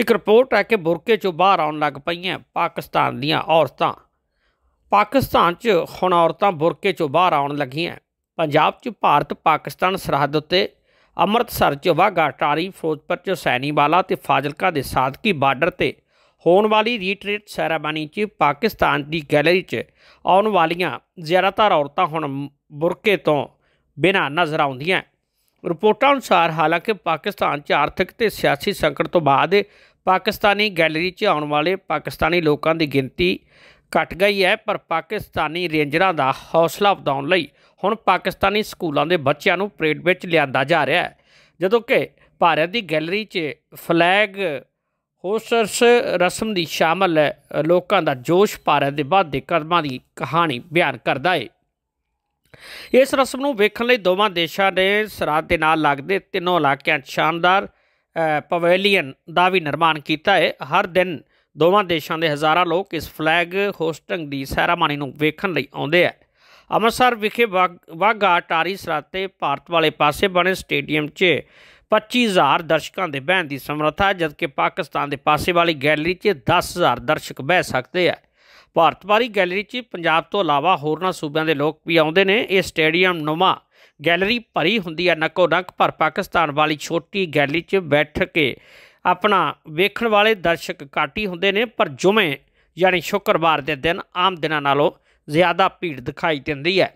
ਇੱਕ ਰਿਪੋਰਟ ਹੈ ਕਿ ਬੁਰਕੇ ਚੋਂ ਬਾਹਰ ਆਉਣ ਲੱਗ ਪਈਆਂ ਪਾਕਿਸਤਾਨ ਦੀਆਂ ਔਰਤਾਂ ਪਾਕਿਸਤਾਨ 'ਚ ਹੁਣ ਔਰਤਾਂ ਬੁਰਕੇ ਚੋਂ ਬਾਹਰ ਆਉਣ ਲੱਗੀਆਂ ਪੰਜਾਬ 'ਚ ਭਾਰਤ ਪਾਕਿਸਤਾਨ ਸਰਹੱਦ ਉੱਤੇ ਅੰਮ੍ਰਿਤਸਰ 'ਚ ਵਾਗਾ ਟਾਰੀ ਫਿਰੋਜ਼ਪੁਰ 'ਚ ਸੈਣੀਵਾਲਾ ਤੇ ਫਾਜ਼ਿਲਕਾ ਦੇ ਸਾਦਕੀ ਬਾਰਡਰ ਤੇ ਹੋਣ ਵਾਲੀ ਰੀਟ੍ਰੀਟ ਸੈਰਾਬਾਨੀ 'ਚ ਪਾਕਿਸਤਾਨ ਦੀ ਗੈਲਰੀ 'ਚ ਆਉਣ ਵਾਲੀਆਂ ਜ਼ਿਆਦਾਤਰ ਔਰਤਾਂ ਹੁਣ ਬੁਰਕੇ ਤੋਂ ਬਿਨਾਂ ਨਜ਼ਰ ਆਉਂਦੀਆਂ ਰਿਪੋਰਟਾਂ ਅਨੁਸਾਰ ਹਾਲਾਂਕਿ ਪਾਕਿਸਤਾਨ 'ਚ ਆਰਥਿਕ ਤੇ ਸਿਆਸੀ ਸੰਕਟ ਤੋਂ ਬਾਅਦ ਪਾਕਿਸਤਾਨੀ ਗੈਲਰੀ 'ਚ ਆਉਣ ਵਾਲੇ ਪਾਕਿਸਤਾਨੀ ਲੋਕਾਂ ਦੀ ਗਿਣਤੀ ਘਟ ਗਈ ਹੈ ਪਰ ਪਾਕਿਸਤਾਨੀ ਰੇਂਜਰਾਂ ਦਾ ਹੌਸਲਾ ਵਧਾਉਣ ਲਈ ਹੁਣ ਪਾਕਿਸਤਾਨੀ ਸਕੂਲਾਂ ਦੇ ਬੱਚਿਆਂ ਨੂੰ ਪਰੇਡ ਵਿੱਚ ਲਿਆਂਦਾ ਜਾ ਰਿਹਾ ਹੈ ਜਦੋਂ ਕਿ ਭਾਰਤ ਦੀ ਗੈਲਰੀ 'ਚ ਫਲੈਗ ਹੋਸਰਸ ਰਸਮ ਦੀ ਸ਼ਾਮਲ ਲੋਕਾਂ ਦਾ ਜੋਸ਼ ਭਾਰਤ ਦੇ ਬਾਅਦ ਦੇ ਕਦਮਾਂ ਦੀ ਕਹਾਣੀ ਬਿਆਨ ਕਰਦਾ ਹੈ ਇਸ ਰਸਮ ਨੂੰ ਵੇਖਣ ਲਈ ਦੋਵਾਂ ਦੇਸ਼ਾਂ ਨੇ ਸਰਹੱਦ ਦੇ ਨਾਲ ਲੱਗਦੇ ਤਿੰਨੋਂ ਇਲਾਕਿਆਂ 'ਚ ਸ਼ਾਨਦਾਰ ਪਵੇਲੀਅਨ ਦਾ ਵੀ ਨਿਰਮਾਣ ਕੀਤਾ ਹੈ ਹਰ ਦਿਨ ਦੋਵਾਂ ਦੇਸ਼ਾਂ ਦੇ ਹਜ਼ਾਰਾਂ ਲੋਕ ਇਸ ਫਲੈਗ ਹੋਸਟਿੰਗ ਦੀ ਸੈਰਾਮਨੀ ਨੂੰ ਵੇਖਣ ਲਈ ਆਉਂਦੇ ਆ ਅੰਮ੍ਰਿਤਸਰ ਵਿਖੇ ਵਾਗਾ ਟਾਰੀ ਸਰਾਤੇ ਭਾਰਤ ਵਾਲੇ ਪਾਸੇ ਬਣੇ ਸਟੇਡੀਅਮ 'ਚ 25000 ਦਰਸ਼ਕਾਂ ਦੇ ਬਹਿਣ ਦੀ ਸਮਰੱਥਾ ਜਦਕਿ ਪਾਕਿਸਤਾਨ ਦੇ ਪਾਸੇ ਵਾਲੀ ਗੈਲਰੀ 'ਚ 10000 ਦਰਸ਼ਕ ਬਹਿ ਸਕਦੇ ਆ ਭਾਰਤਵਾਰੀ ਗੈਲਰੀ 'ਚ ਪੰਜਾਬ ਤੋਂ ਇਲਾਵਾ ਹੋਰਨਾਂ ਸੂਬਿਆਂ ਦੇ ਲੋਕ ਵੀ ਆਉਂਦੇ ਨੇ ਇਹ ਸਟੇਡੀਅਮ ਨੁਮਾ ਗੈਲਰੀ ਭਰੀ ਹੁੰਦੀ ਹੈ ਨਕੋ ਨਕ ਪਰ ਪਾਕਿਸਤਾਨ ਵਾਲੀ ਛੋਟੀ ਗੈਲਰੀ 'ਚ ਬੈਠ ਕੇ ਆਪਣਾ ਵੇਖਣ ਵਾਲੇ ਦਰਸ਼ਕ ਕਾਟੀ ਹੁੰਦੇ ਨੇ ਪਰ ਜੁਮੇ ਯਾਨੀ ਸ਼ੁੱਕਰਵਾਰ ਦੇ ਦਿਨ ਆਮ ਦਿਨਾਂ ਨਾਲੋਂ ਜ਼ਿਆਦਾ ਭੀੜ ਦਿਖਾਈ ਦਿੰਦੀ ਹੈ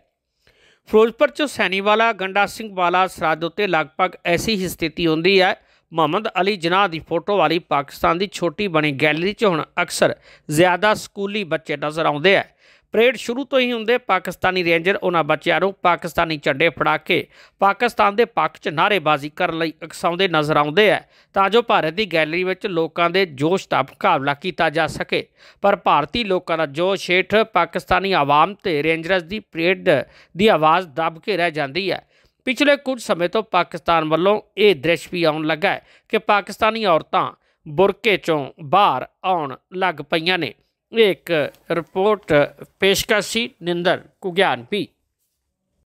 ਫਿਰੋਜ਼ਪੁਰ ਚ ਸੈਣੀਵਾਲਾ ਗੰਡਾ ਸਿੰਘ ਵਾਲਾ ਸਰਾਦ ਉੱਤੇ ਲਗਭਗ ਐਸੀ ਹੀ ਸਥਿਤੀ ਹੁੰਦੀ ਹੈ ਮੁਹੰਮਦ ਅਲੀ ਜਨਾਹ ਦੀ ਫੋਟੋ ਵਾਲੀ ਪਾਕਿਸਤਾਨ ਦੀ ਛੋਟੀ ਬਣੀ ਗੈਲਰੀ 'ਚ ਹੁਣ ਅਕਸਰ ਜ਼ਿਆਦਾ ਸਕੂਲੀ ਬੱਚੇ ਨਜ਼ਰ ਆਉਂਦੇ ਆ ਪਰੇਡ ਸ਼ੁਰੂ ਤੋਂ ਹੀ ਹੁੰਦੇ ਪਾਕਿਸਤਾਨੀ ਰੇਂਜਰ ਉਹਨਾਂ ਬੱਚਿਆਂ ਨੂੰ ਪਾਕਿਸਤਾਨੀ ਝੰਡੇ ਫੜਾ ਕੇ ਪਾਕਿਸਤਾਨ ਦੇ ਪੱਖ 'ਚ ਨਾਰੇਬਾਜ਼ੀ ਕਰਨ ਲਈ ਅਕਸਾਉਂਦੇ ਨਜ਼ਰ ਆਉਂਦੇ ਆ ਤਾਂ ਜੋ ਭਾਰਤ ਦੀ ਗੈਲਰੀ ਵਿੱਚ ਲੋਕਾਂ ਦੇ ਜੋਸ਼ ਦਾ ਮੁਕਾਬਲਾ ਕੀਤਾ ਜਾ ਸਕੇ ਪਰ ਭਾਰਤੀ ਲੋਕਾਂ ਦਾ ਜੋਸ਼ ਛੇਠ ਪਾਕਿਸਤਾਨੀ ਆਵਾਮ ਤੇ ਰੇਂਜਰਸ ਦੀ ਪਰੇਡ ਦੀ ਆਵਾਜ਼ ਦਬ ਕੇ ਰਹਿ ਜਾਂਦੀ ਹੈ ਪਿਛਲੇ ਕੁਝ ਸਮੇਂ ਤੋਂ ਪਾਕਿਸਤਾਨ ਵੱਲੋਂ ਇਹ ਦ੍ਰਿਸ਼ ਵੀ ਆਉਣ ਲੱਗਾ ਹੈ ਕਿ ਪਾਕਿਸਤਾਨੀ ਔਰਤਾਂ ਬੁਰਕੇ ਚੋਂ ਬਾਹਰ ਆਉਣ ਲੱਗ ਪਈਆਂ ਨੇ ਇੱਕ ਰਿਪੋਰਟ ਪੇਸ਼ਕਸ਼ੀ ਨਿੰਦਰ ਕੁਗਿਆਨ ਵੀ